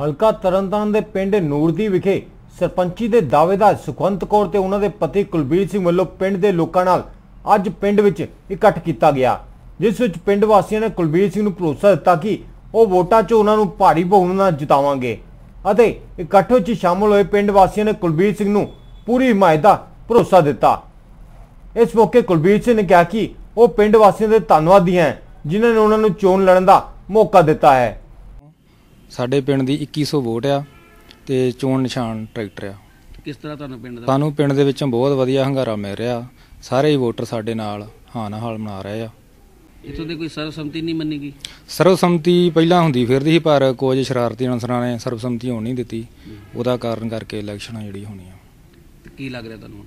ਹਲਕਾ ਤਰਨਤਾਰਨ ਦੇ ਪਿੰਡ ਨੂਰਦੀ ਵਿਖੇ ਸਰਪੰਚੀ ਦੇ ਦਾਅਵੇਦਾਰ ਸੁਖਵੰਤ ਕੌਰ ਤੇ ਉਹਨਾਂ ਦੇ ਪਤੀ ਕੁਲਬੀਰ ਸਿੰਘ ਵੱਲੋਂ ਪਿੰਡ ਦੇ ਲੋਕਾਂ ਨਾਲ ਅੱਜ ਪਿੰਡ ਵਿੱਚ ਇਕੱਠ ਕੀਤਾ ਗਿਆ ਜਿਸ ਵਿੱਚ ਪਿੰਡ ਵਾਸੀਆਂ ਨੇ ਕੁਲਬੀਰ ਸਿੰਘ ਨੂੰ ਭਰੋਸਾ ਦਿੱਤਾ ਕਿ ਉਹ ਵੋਟਾਂ 'ਚ ਉਹਨਾਂ ਨੂੰ ਭਾਰੀ ਬਹੁਮਤ ਨਾਲ ਜਿਤਾਵਾਂਗੇ ਅਤੇ ਇਕੱਠ ਵਿੱਚ ਸ਼ਾਮਲ ਹੋਏ ਪਿੰਡ ਵਾਸੀਆਂ ਨੇ ਕੁਲਬੀਰ ਸਿੰਘ ਨੂੰ ਪੂਰੀ ਹਮਾਇਤ ਦਾ ਭਰੋਸਾ ਦਿੱਤਾ ਇਸ ਮੌਕੇ ਕੁਲਬੀਰ ਸਿੰਘ ਨੇ ਕਿਹਾ ਕਿ ਉਹ ਪਿੰਡ ਵਾਸੀਆਂ ਦੇ ਧੰਨਵਾਦੀ ਹਨ ਜਿਨ੍ਹਾਂ ਨੇ ਉਹਨਾਂ ਨੂੰ ਚੋਣ ਲੜਨ ਦਾ ਮੌਕਾ ਦਿੱਤਾ ਹੈ ਸਾਡੇ ਪਿੰਡ ਦੀ 2100 ਵੋਟ ਆ ਤੇ ਚੋਣ ਨਿਸ਼ਾਨ ਟਰੈਕਟਰ ਆ ਕਿਸ ਤਰ੍ਹਾਂ ਤੁਹਾਨੂੰ ਪਿੰਡ ਦਾ ਤੁਹਾਨੂੰ ਪਿੰਡ ਦੇ ਵਿੱਚੋਂ ਬਹੁਤ ਵਧੀਆ ਹੰਗਾਰਾ ਮਿਲ ਰਿਹਾ ਸਾਰੇ ਹੀ ਵੋਟਰ ਸਾਡੇ ਨਾਲ ਹਾਂ ਨਾਲ ਹਾਲ ਮਨਾ ਰਹੇ ਆ ਇਥੋਂ ਦੇ ਕੋਈ ਸਰਵਸੰਮਤੀ ਨਹੀਂ ਮੰਨੀ ਗਈ ਸਰਵਸੰਮਤੀ ਪਹਿਲਾਂ ਹੁੰਦੀ ਫਿਰਦੀ ਸੀ ਪਰ ਕੁਝ ਸ਼ਰਾਰਤੀ ਅਨਸਰਾਂ ਨੇ ਸਰਵਸੰਮਤੀ ਹੋਣ ਨਹੀਂ ਦਿੱਤੀ ਉਹਦਾ ਕਾਰਨ ਕਰਕੇ ਇਲੈਕਸ਼ਨ ਜਿਹੜੀ ਹੋਣੀ ਆ ਕੀ ਲੱਗ ਰਿਹਾ ਤੁਹਾਨੂੰ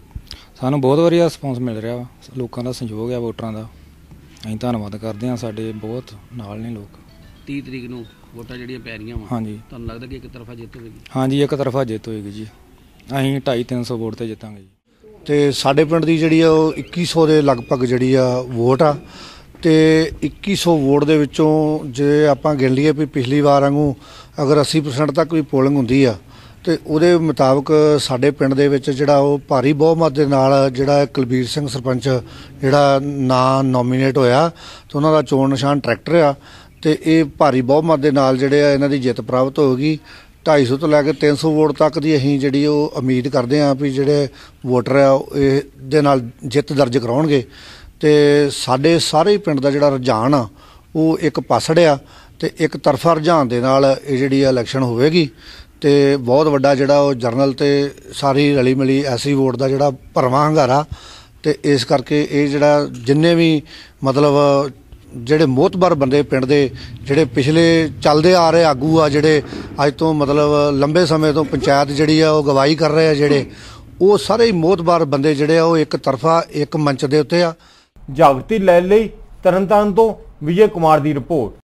ਸਾਨੂੰ ਬਹੁਤ ਵਧੀਆ ਰਿਸਪੌਂਸ ਮਿਲ ਰਿਹਾ ਲੋਕਾਂ ਦਾ ਸਹਿਯੋਗ ਆ ਵੋਟਰਾਂ ਦਾ ਅਸੀਂ ਧੰਨਵਾਦ ਕਰਦੇ ਹਾਂ ਸਾਡੇ ਬਹੁਤ ਨਾਲ ਨੇ ਲੋਕ 30 ਤਰੀਕ ਨੂੰ ਵੋਟਾਂ ਜਿਹੜੀਆਂ ਪੈ ਰਹੀਆਂ ਵਾ ਹਾਂਜੀ ਤੁਹਾਨੂੰ ਲੱਗਦਾ ਕਿ ਇੱਕ ਤਰਫਾ ਜਿੱਤ ਹੋਵੇਗੀ ਹਾਂਜੀ ਇੱਕ ਤਰਫਾ ਜਿੱਤ ਹੋਏਗੀ ਜੀ ਅਸੀਂ 2.5 300 ਵੋਟ ਤੇ ਜਿੱਤਾਂਗੇ ਜੀ ਤੇ ਸਾਡੇ ਪਿੰਡ ਦੀ ਜਿਹੜੀ ਆ ਉਹ 2100 ਦੇ ਲਗਭਗ ਜਿਹੜੀ ਆ ਵੋਟ ਆ ਤੇ 2100 ਵੋਟ ਦੇ ਵਿੱਚੋਂ ਜੇ ਆਪਾਂ ਗਿਣ ਲਈਏ ਵੀ ਪਿਛਲੀ ਵਾਰ ਵਾਂਗੂ ਅਗਰ 80% ਤੱਕ ਵੀ ਪੋਲਿੰਗ ਹੁੰਦੀ ਆ ਤੇ ਉਹਦੇ ਮੁਤਾਬਕ ਸਾਡੇ ਪਿੰਡ ਦੇ ਵਿੱਚ ਜਿਹੜਾ ਉਹ ਭਾਰੀ ਬਹੁਮਤ ਦੇ ਨਾਲ ਜਿਹੜਾ ਕੁਲਬੀਰ ਸਿੰਘ ਸਰਪੰਚ ਜਿਹੜਾ ਨਾਂ ਨੋਮੀਨੇਟ ਹੋਇਆ ਤੇ ਉਹਨਾਂ ਦਾ ਚੋਣ ਨਿਸ਼ਾਨ ਟਰੈਕਟਰ ਆ ਤੇ ਇਹ ਭਾਰੀ ਬਹੁਮਤ ਦੇ ਨਾਲ ਜਿਹੜੇ ਆ ਇਹਨਾਂ ਦੀ ਜਿੱਤ ਪ੍ਰਾਪਤ ਹੋਗੀ 250 ਤੋਂ ਲੈ ਕੇ 300 ਵੋਟ ਤੱਕ ਦੀ ਅਸੀਂ ਜਿਹੜੀ ਉਹ ਉਮੀਦ ਕਰਦੇ ਆ ਵੀ ਜਿਹੜੇ ਵੋਟਰ ਆ ਇਹ ਦੇ ਨਾਲ ਜਿੱਤ ਦਰਜ ਕਰਾਉਣਗੇ ਤੇ ਸਾਡੇ ਸਾਰੇ ਪਿੰਡ ਦਾ ਜਿਹੜਾ ਰੁਝਾਨ ਆ ਉਹ ਇੱਕ ਪਾਸੜ ਆ ਤੇ ਇੱਕ ਤਰਫਾ ਰੁਝਾਨ ਦੇ ਨਾਲ ਇਹ ਜਿਹੜੀ ਇਲੈਕਸ਼ਨ ਹੋਵੇਗੀ ਤੇ ਬਹੁਤ ਵੱਡਾ ਜਿਹੜਾ ਉਹ ਜਰਨਲ ਤੇ ਸਾਰੀ ਰਲੀ ਮਿਲੀ ਐਸੀ ਵੋਟ ਦਾ ਜਿਹੜਾ ਪਰਵਾਹ ਹੰਗਾਰਾ ਤੇ ਇਸ ਕਰਕੇ ਇਹ ਜਿਹੜਾ ਜਿੰਨੇ ਵੀ ਮਤਲਬ ਜਿਹੜੇ ਮੋਤਬਰ ਬੰਦੇ ਪਿੰਡ ਦੇ ਜਿਹੜੇ ਪਿਛਲੇ ਚੱਲਦੇ ਆ ਰਹੇ ਆਗੂ ਆ ਜਿਹੜੇ ਅੱਜ ਤੋਂ ਮਤਲਬ ਲੰਬੇ ਸਮੇਂ ਤੋਂ ਪੰਚਾਇਤ ਜਿਹੜੀ ਆ ਉਹ ਗਵਾਹੀ ਕਰ ਰਹੇ ਆ ਜਿਹੜੇ ਉਹ ਸਾਰੇ ਮੋਤਬਰ ਬੰਦੇ ਜਿਹੜੇ ਆ ਉਹ ਇੱਕ ਤਰਫਾ ਇੱਕ ਮੰਚ ਦੇ ਉੱਤੇ ਆ ਜਾਗਤੀ ਲੈ ਲਈ ਤਰਨਤਾਨ ਤੋਂ ਵਿਜੇ ਕੁਮਾਰ ਦੀ ਰਿਪੋਰਟ